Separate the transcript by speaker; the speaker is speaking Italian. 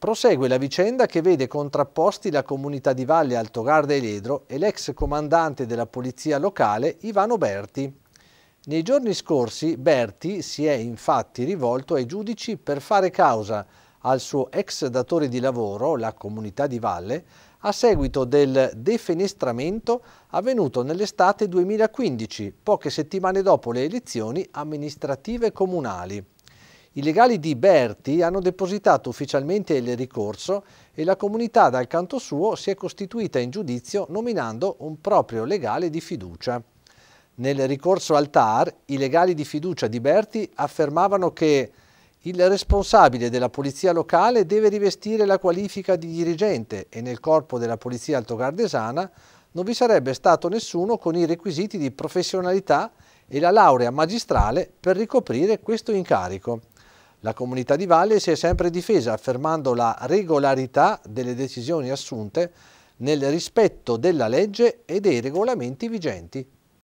Speaker 1: Prosegue la vicenda che vede contrapposti la comunità di Valle Altogarda e Ledro e l'ex comandante della polizia locale Ivano Berti. Nei giorni scorsi Berti si è infatti rivolto ai giudici per fare causa al suo ex datore di lavoro, la comunità di Valle, a seguito del defenestramento avvenuto nell'estate 2015, poche settimane dopo le elezioni amministrative comunali. I legali di Berti hanno depositato ufficialmente il ricorso e la comunità dal canto suo si è costituita in giudizio nominando un proprio legale di fiducia. Nel ricorso al TAR, i legali di fiducia di Berti affermavano che il responsabile della polizia locale deve rivestire la qualifica di dirigente e nel corpo della polizia altogardesana non vi sarebbe stato nessuno con i requisiti di professionalità e la laurea magistrale per ricoprire questo incarico. La comunità di Valle si è sempre difesa affermando la regolarità delle decisioni assunte nel rispetto della legge e dei regolamenti vigenti.